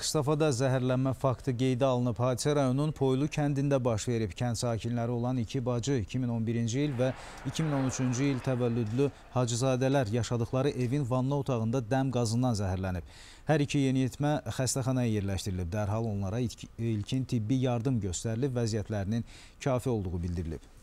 Xıstafada zəhərlənmə faktı qeydə alınıb. Hadisə rayonun Poylu kəndində baş verib. Kənd sakinləri olan iki bacı 2011-ci il və 2013-cü il təvəllüdlü hacızadələr yaşadıqları evin vanna otağında dəm qazından zəhərlənib. Hər iki yeniyetmə xəstəxanaya yerləşdirilib. Dərhal onlara ilkin tibbi yardım göstərilib, vəziyyətlərinin kafi olduğu bildirilib.